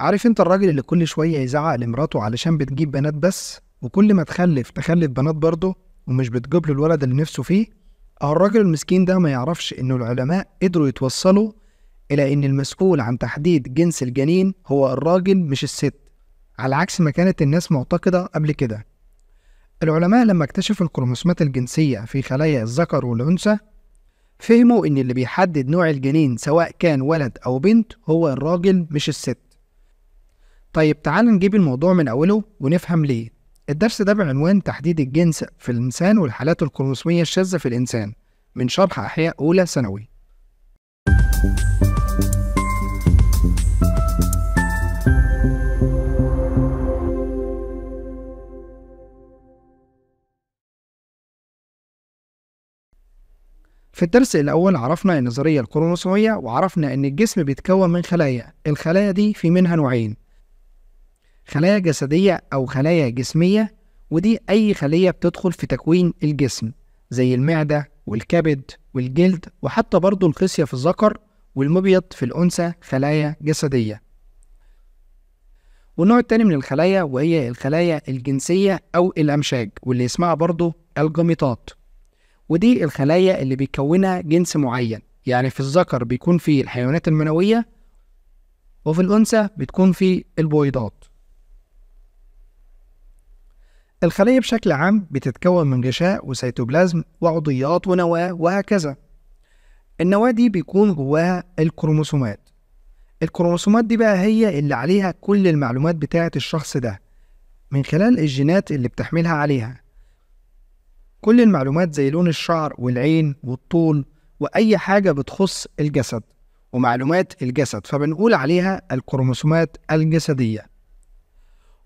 عارف انت الراجل اللي كل شويه يزعق لمراته علشان بتجيب بنات بس وكل ما تخلف تخلف بنات برضه ومش بتجيب له الولد اللي نفسه فيه اهو الراجل المسكين ده ما يعرفش انه العلماء قدروا يتوصلوا الى ان المسؤول عن تحديد جنس الجنين هو الراجل مش الست على عكس ما كانت الناس معتقده قبل كده العلماء لما اكتشفوا الكروموسومات الجنسيه في خلايا الذكر والانثى فهموا ان اللي بيحدد نوع الجنين سواء كان ولد او بنت هو الراجل مش الست طيب تعال نجيب الموضوع من أوله ونفهم ليه الدرس ده بعنوان تحديد الجنس في الإنسان والحالات الكروموسومية الشاذة في الإنسان من شرح أحياء أولى ثانوي في الدرس الأول عرفنا النظرية الكروموسومية وعرفنا إن الجسم بيتكون من خلايا، الخلايا دي في منها نوعين، خلايا جسدية أو خلايا جسمية ودي أي خلية بتدخل في تكوين الجسم زي المعدة والكبد والجلد وحتى برضه الخصية في الذكر والمبيض في الأنثى خلايا جسدية والنوع التاني من الخلايا وهي الخلايا الجنسية أو الأمشاج واللي اسمها برضه الجميطات ودي الخلايا اللي بيكونها جنس معين يعني في الذكر بيكون في الحيوانات المنوية وفي الأنثى بتكون في البويضات الخلية بشكل عام بتتكون من غشاء وسيتوبلازم وعضيات ونواة وهكذا النواة دي بيكون جواها الكروموسومات الكروموسومات دي بقى هي اللي عليها كل المعلومات بتاعة الشخص ده من خلال الجينات اللي بتحملها عليها كل المعلومات زي لون الشعر والعين والطول وأي حاجة بتخص الجسد ومعلومات الجسد فبنقول عليها الكروموسومات الجسدية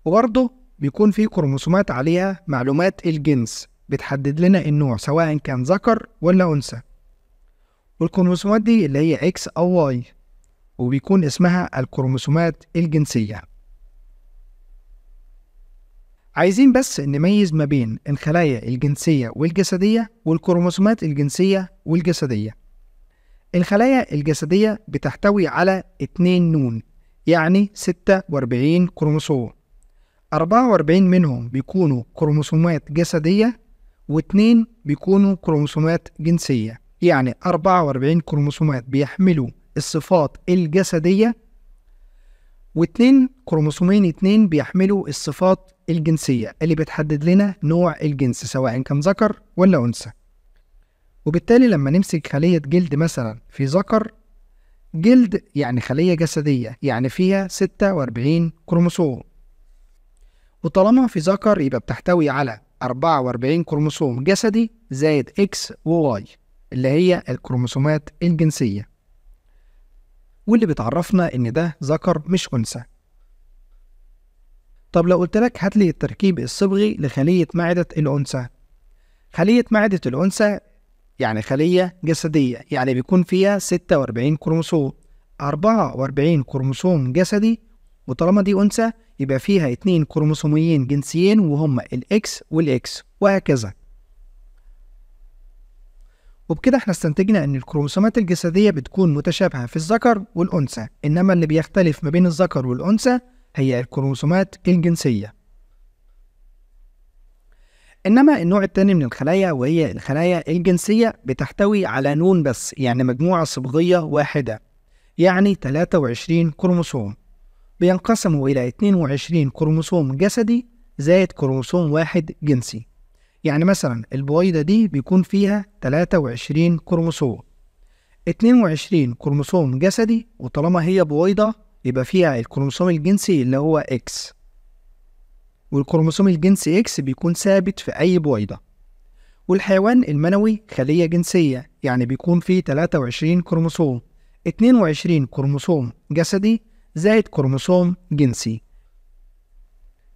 وبرضه بيكون في كروموسومات عليها معلومات الجنس بتحدد لنا النوع سواء كان ذكر ولا أنثى والكروموسومات دي اللي هي إكس أو واي وبيكون اسمها الكروموسومات الجنسية عايزين بس نميز ما بين الخلايا الجنسية والجسدية والكروموسومات الجنسية والجسدية الخلايا الجسدية بتحتوي على اتنين نون يعني ستة واربعين كروموسوم 44 منهم بيكونوا كروموسومات جسدية واتنين بيكونوا كروموسومات جنسية يعني 44 كروموسومات بيحملوا الصفات الجسدية واتنين كروموسومين اتنين بيحملوا الصفات الجنسية اللي بتحدد لنا نوع الجنس سواء كان ذكر ولا أنثى وبالتالي لما نمسك خلية جلد مثلا في ذكر جلد يعني خلية جسدية يعني فيها 46 كروموسوم وطالما في ذكر يبقى بتحتوي على 44 كروموسوم جسدي زائد اكس وواي اللي هي الكروموسومات الجنسية واللي بتعرفنا إن ده ذكر مش أنثى طب لو قلت لك هات لي التركيب الصبغي لخلية معدة الأنثى خلية معدة الأنثى يعني خلية جسدية يعني بيكون فيها 46 كروموسوم 44 كروموسوم جسدي وطالما دي أنثى يبقى فيها اتنين كروموسوميين جنسيين وهما الإكس والإكس وهكذا وبكده احنا استنتجنا ان الكروموسومات الجسدية بتكون متشابهة في الذكر والأنثى إنما اللي بيختلف ما بين الذكر والأنثى هي الكروموسومات الجنسية إنما النوع التاني من الخلايا وهي الخلايا الجنسية بتحتوي على نون بس يعني مجموعة صبغية واحدة يعني 23 كروموسوم بينقسموا إلى 22 كروموسوم جسدي زائد كروموسوم واحد جنسي يعني مثلا البويضة دي بيكون فيها 23 كروموسوم 22 كروموسوم جسدي وطالما هي بويضة يبقى فيها الكروموسوم الجنسي اللي هو X والكروموسوم الجنسي X بيكون ثابت في أي بويضة والحيوان المنوي خلية جنسية يعني بيكون فيه 23 كروموسوم 22 كروموسوم جسدي زائد كروموسوم جنسي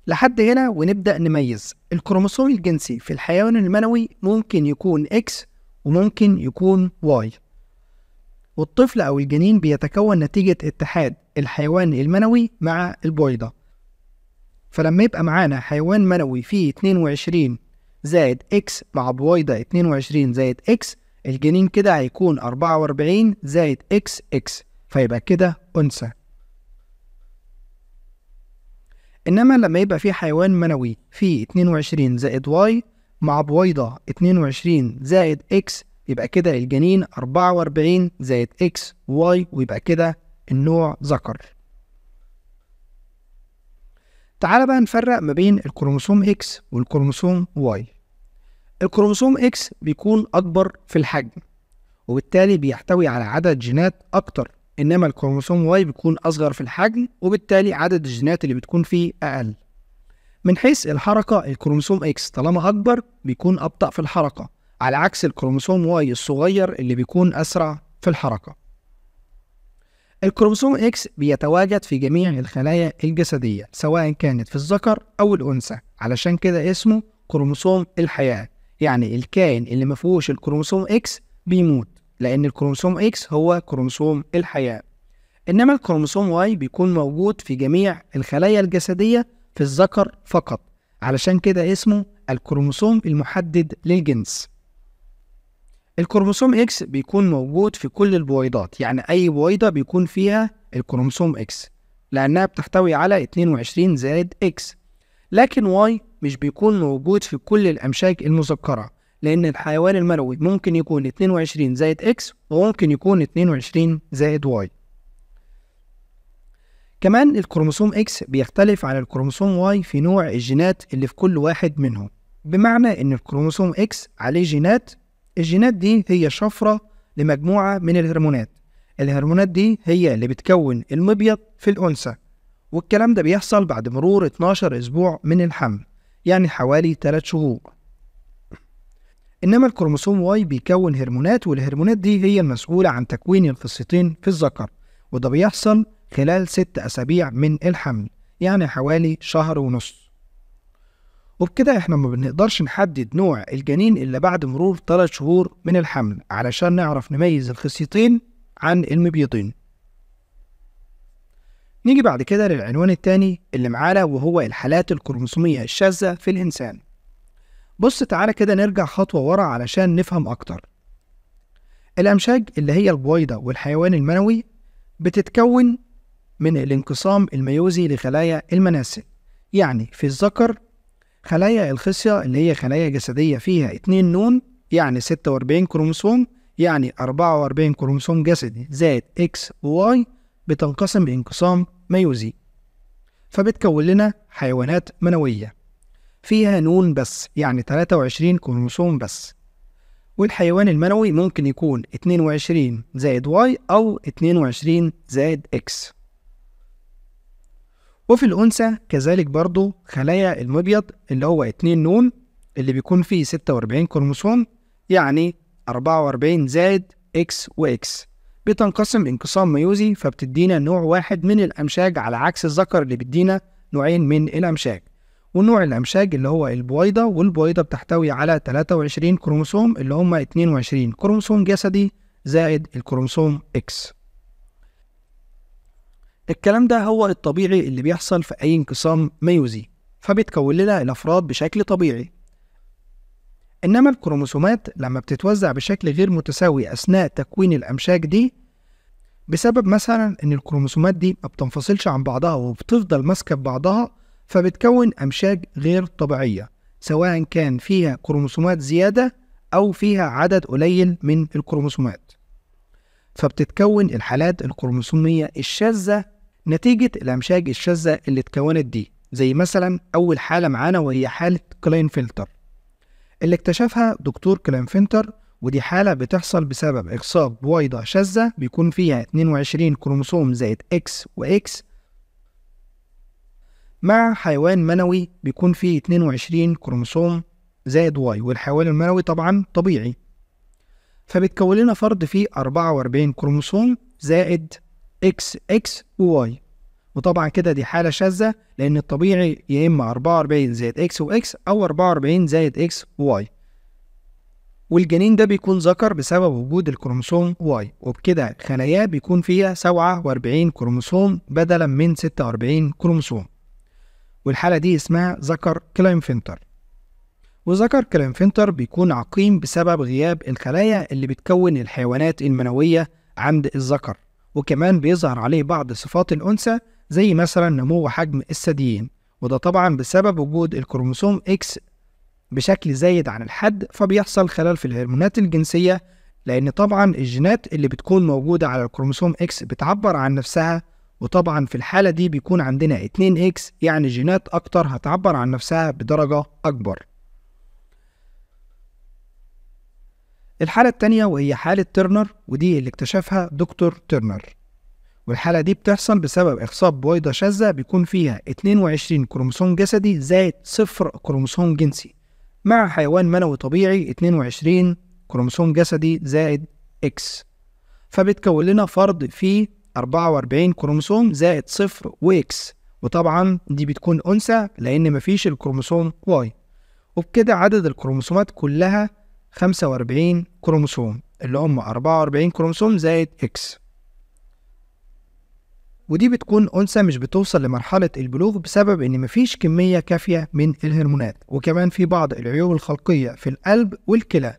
لحد هنا ونبدأ نميز الكروموسوم الجنسي في الحيوان المنوي ممكن يكون X وممكن يكون Y والطفل أو الجنين بيتكون نتيجة اتحاد الحيوان المنوي مع البويضة فلما يبقى معانا حيوان منوي فيه 22 زائد X مع بويضة 22 زائد X الجنين كده هيكون 44 زائد XX فيبقى كده أنثى انما لما يبقى في حيوان منوي فيه 22 زائد واي مع بويضه 22 زائد اكس يبقى كده الجنين 44 زائد اكس واي ويبقى كده النوع ذكر تعال بقى نفرق ما بين الكروموسوم اكس والكروموسوم واي الكروموسوم اكس بيكون اكبر في الحجم وبالتالي بيحتوي على عدد جينات اكتر انما الكروموسوم واي بيكون اصغر في الحجم وبالتالي عدد الجينات اللي بتكون فيه اقل من حيث الحركة الكروموسوم اكس طالما اكبر بيكون ابطأ في الحركة على عكس الكروموسوم واي الصغير اللي بيكون اسرع في الحركة الكروموسوم اكس بيتواجد في جميع الخلايا الجسدية سواء كانت في الذكر او الانثى علشان كده اسمه كروموسوم الحياة يعني الكائن اللي مفيهوش الكروموسوم اكس بيموت لأن الكروموسوم إكس هو كروموسوم الحياة إنما الكروموسوم واي بيكون موجود في جميع الخلايا الجسدية في الذكر فقط علشان كده اسمه الكروموسوم المحدد للجنس الكروموسوم إكس بيكون موجود في كل البويضات يعني أي بويضة بيكون فيها الكروموسوم إكس لأنها بتحتوي على 22 زائد إكس لكن واي مش بيكون موجود في كل الأمشاك المذكرة لأن الحيوان المنوي ممكن يكون 22 زائد إكس وممكن يكون 22 زائد واي كمان الكروموسوم إكس بيختلف عن الكروموسوم واي في نوع الجينات اللي في كل واحد منهم بمعنى إن الكروموسوم إكس عليه جينات الجينات دي هي شفرة لمجموعة من الهرمونات الهرمونات دي هي اللي بتكون المبيض في الأنثى والكلام ده بيحصل بعد مرور 12 أسبوع من الحمل يعني حوالي 3 شهور إنما الكروموسوم واي بيكون هرمونات والهرمونات دي هي المسؤولة عن تكوين الفصيتين في الذكر وده بيحصل خلال ست أسابيع من الحمل يعني حوالي شهر ونص وبكده احنا ما بنقدرش نحدد نوع الجنين إلا بعد مرور 3 شهور من الحمل علشان نعرف نميز الخصيتين عن المبيضين نيجي بعد كده للعنوان التاني اللي معانا وهو الحالات الكروموسومية الشاذة في الإنسان بص تعالى كده نرجع خطوة ورا علشان نفهم أكتر الأمشاج اللي هي البويضة والحيوان المنوي بتتكون من الانقسام الميوزي لخلايا المناسل يعني في الذكر خلايا الخصية اللي هي خلايا جسدية فيها اتنين نون يعني ستة واربعين كروموسوم يعني أربعة واربعين كروموسوم جسدي زائد اكس وواي بتنقسم انقسام ميوزي فبتكون لنا حيوانات منوية فيها نون بس يعني 23 كروموسوم بس والحيوان المنوي ممكن يكون 22 زائد واي أو 22 زائد اكس وفي الأنثى كذلك برضو خلايا المبيض اللي هو 2 نون اللي بيكون فيه 46 كروموسوم يعني 44 زائد اكس واكس بتنقسم انقسام ميوزي فبتدينا نوع واحد من الأمشاج على عكس الذكر اللي بيدينا نوعين من الأمشاج ونوع الأمشاج اللي هو البويضة والبويضة بتحتوي على 23 كروموسوم اللي هم 22 كروموسوم جسدي زائد الكروموسوم X الكلام ده هو الطبيعي اللي بيحصل في أي انقسام ميوزي فبتكون لنا الأفراد بشكل طبيعي إنما الكروموسومات لما بتتوزع بشكل غير متساوي أثناء تكوين الأمشاج دي بسبب مثلا إن الكروموسومات دي ما بتنفصلش عن بعضها وبتفضل ماسكة في بعضها فبتكون أمشاج غير طبيعية سواء كان فيها كروموسومات زيادة أو فيها عدد قليل من الكروموسومات فبتتكون الحالات الكروموسومية الشاذة نتيجة الأمشاج الشاذة اللي اتكونت دي زي مثلا أول حالة معانا وهي حالة فلتر اللي اكتشفها دكتور فلتر ودي حالة بتحصل بسبب إخصاب بويضة شاذة بيكون فيها 22 كروموسوم زائد X X مع حيوان منوي بيكون فيه 22 كروموسوم زائد واي والحيوان المنوي طبعا طبيعي فبتكون لنا فرد فيه 44 كروموسوم زائد اكس اكس وواي وطبعا كده دي حالة شاذة لأن الطبيعي يا إما 44 زائد اكس واكس أو 44 زائد اكس وواي والجنين ده بيكون ذكر بسبب وجود الكروموسوم واي وبكده خلاياه بيكون فيها 47 كروموسوم بدلا من 46 كروموسوم والحالة دي اسمها ذكر كلاينفنتر وذكر كلاينفنتر بيكون عقيم بسبب غياب الخلايا اللي بتكون الحيوانات المنوية عند الذكر وكمان بيظهر عليه بعض صفات الأنثى زي مثلا نمو وحجم الثديين وده طبعا بسبب وجود الكروموسوم X بشكل زايد عن الحد فبيحصل خلل في الهرمونات الجنسية لأن طبعا الجينات اللي بتكون موجودة على الكروموسوم X بتعبر عن نفسها وطبعا في الحالة دي بيكون عندنا 2x يعني جينات أكتر هتعبر عن نفسها بدرجة أكبر الحالة التانية وهي حالة ترنر ودي اللي اكتشفها دكتور ترنر والحالة دي بتحصل بسبب إخصاب بويضة شاذة بيكون فيها 22 كروموسوم جسدي زائد صفر كروموسوم جنسي مع حيوان منوي طبيعي 22 كروموسوم جسدي زائد X فبتكون لنا فرد فيه 44 كروموسوم زائد صفر واكس وطبعا دي بتكون أنثى لأن مفيش الكروموسوم واي وبكده عدد الكروموسومات كلها 45 كروموسوم اللي هم 44 كروموسوم زائد اكس ودي بتكون أنثى مش بتوصل لمرحلة البلوغ بسبب إن مفيش كمية كافية من الهرمونات وكمان في بعض العيوب الخلقية في القلب والكلى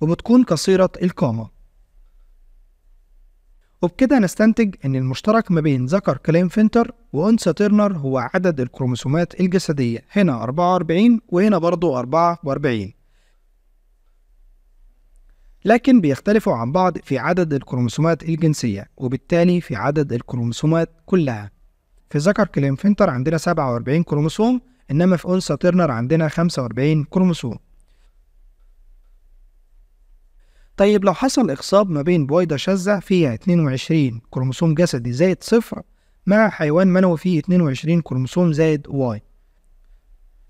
وبتكون قصيرة القامة وبكده نستنتج أن المشترك ما بين ذكر فينتر وأنثى تيرنر هو عدد الكروموسومات الجسدية هنا 44 وهنا برضه 44 لكن بيختلفوا عن بعض في عدد الكروموسومات الجنسية وبالتالي في عدد الكروموسومات كلها في ذكر كلينفنتر عندنا 47 كروموسوم إنما في أنثى تيرنر عندنا 45 كروموسوم طيب لو حصل إخصاب ما بين بويضة شاذة فيها 22 كروموسوم جسدي زائد صفر مع حيوان منوي فيه 22 كروموسوم زائد واي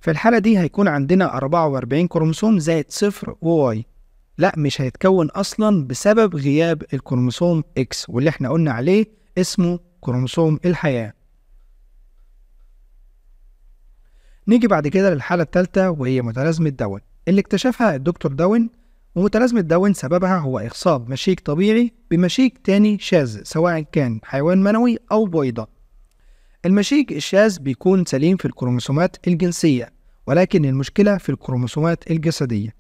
في الحالة دي هيكون عندنا 44 كروموسوم زائد صفر واي لا مش هيتكون أصلا بسبب غياب الكروموسوم إكس واللي احنا قلنا عليه اسمه كروموسوم الحياة نيجي بعد كده للحالة التالتة وهي متلازمة داون اللي اكتشفها الدكتور داون ومتلازمة داون سببها هو إخصاب مشيك طبيعي بمشيك تاني شاذ سواء كان حيوان منوي أو بويضة المشيك الشاذ بيكون سليم في الكروموسومات الجنسية ولكن المشكلة في الكروموسومات الجسدية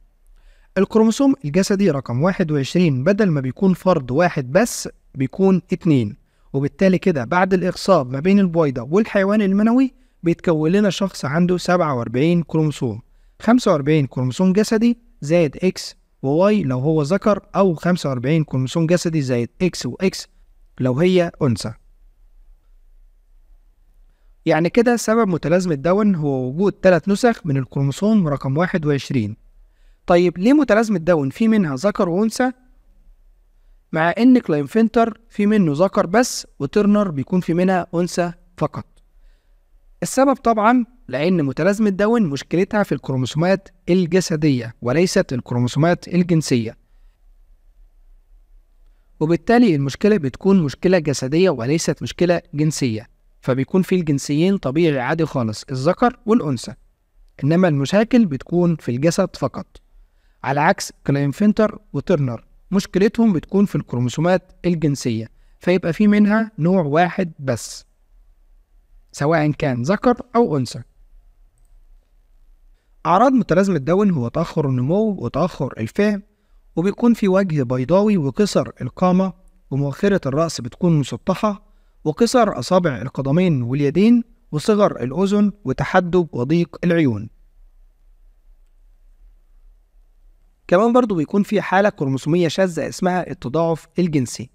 الكروموسوم الجسدي رقم 21 بدل ما بيكون فرد واحد بس بيكون اتنين وبالتالي كده بعد الإخصاب ما بين البويضة والحيوان المنوي بيتكون لنا شخص عنده 47 كروموسوم 45 كروموسوم جسدي زائد X وواي لو هو ذكر أو 45 كروموسوم جسدي زائد إكس وإكس لو هي أنثى يعني كده سبب متلازمة داون هو وجود ثلاث نسخ من الكروموسوم رقم 21 طيب ليه متلازمة داون في منها ذكر وأنثى مع إن كلاينفنتر في منه ذكر بس وترنر بيكون في منها أنثى فقط السبب طبعا لأن متلازمة داون مشكلتها في الكروموسومات الجسدية وليست الكروموسومات الجنسية وبالتالي المشكلة بتكون مشكلة جسدية وليست مشكلة جنسية فبيكون في الجنسيين طبيعي عادي خالص الذكر والأنثى إنما المشاكل بتكون في الجسد فقط على عكس كلاينفنتر وترنر مشكلتهم بتكون في الكروموسومات الجنسية فيبقى في منها نوع واحد بس سواء كان ذكر أو أنثى أعراض متلازمة داون هو تأخر النمو وتأخر الفهم وبيكون في وجه بيضاوي وقصر القامة ومؤخرة الرأس بتكون مسطحة وقصر أصابع القدمين واليدين وصغر الأذن وتحدب وضيق العيون كمان برضو بيكون في حالة كروموسومية شاذة اسمها التضاعف الجنسي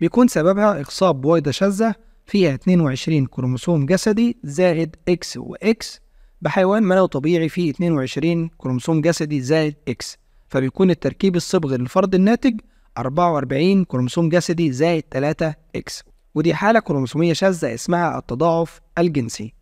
بيكون سببها إخصاب بويضة شاذة فيها 22 كروموسوم جسدي زائد اكس واكس بحيوان منوي طبيعي فيه 22 كروموسوم جسدي زائد اكس فبيكون التركيب الصبغي للفرد الناتج 44 كروموسوم جسدي زائد 3 اكس ودي حالة كروموسومية شاذة اسمها التضاعف الجنسي